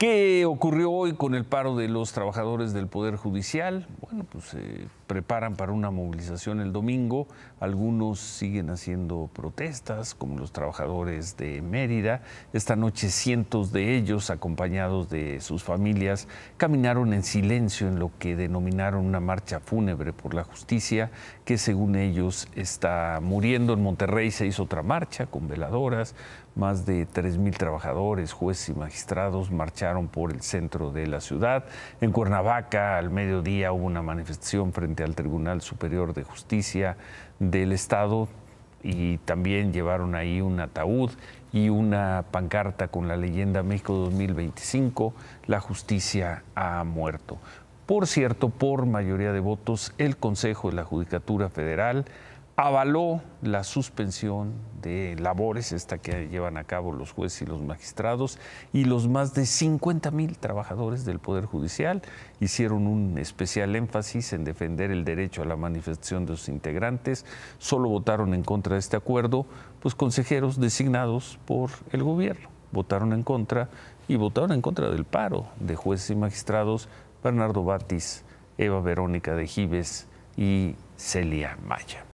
¿Qué ocurrió hoy con el paro de los trabajadores del Poder Judicial? Bueno, pues eh, preparan para una movilización el domingo. Algunos siguen haciendo protestas, como los trabajadores de Mérida. Esta noche cientos de ellos, acompañados de sus familias, caminaron en silencio en lo que denominaron una marcha fúnebre por la justicia, que según ellos está muriendo. En Monterrey se hizo otra marcha con veladoras. Más de 3.000 trabajadores, jueces y magistrados marcharon por el centro de la ciudad. En Cuernavaca, al mediodía, hubo una manifestación frente al Tribunal Superior de Justicia del Estado y también llevaron ahí un ataúd y una pancarta con la leyenda México 2025, la justicia ha muerto. Por cierto, por mayoría de votos, el Consejo de la Judicatura Federal avaló la suspensión de labores, esta que llevan a cabo los jueces y los magistrados, y los más de 50 mil trabajadores del Poder Judicial hicieron un especial énfasis en defender el derecho a la manifestación de sus integrantes. Solo votaron en contra de este acuerdo, pues consejeros designados por el gobierno. Votaron en contra y votaron en contra del paro de jueces y magistrados Bernardo Batis, Eva Verónica de Gives y Celia Maya.